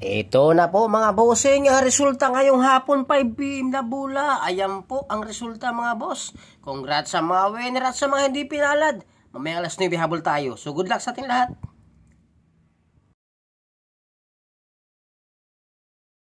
Ito na po mga bossing, ang resulta ngayong hapon 5pm na bula. Ayan po ang resulta mga boss. Congrats sa mga winner at sa mga hindi pinalad. Mamaya alas 9 habol tayo. So good luck sa ating lahat.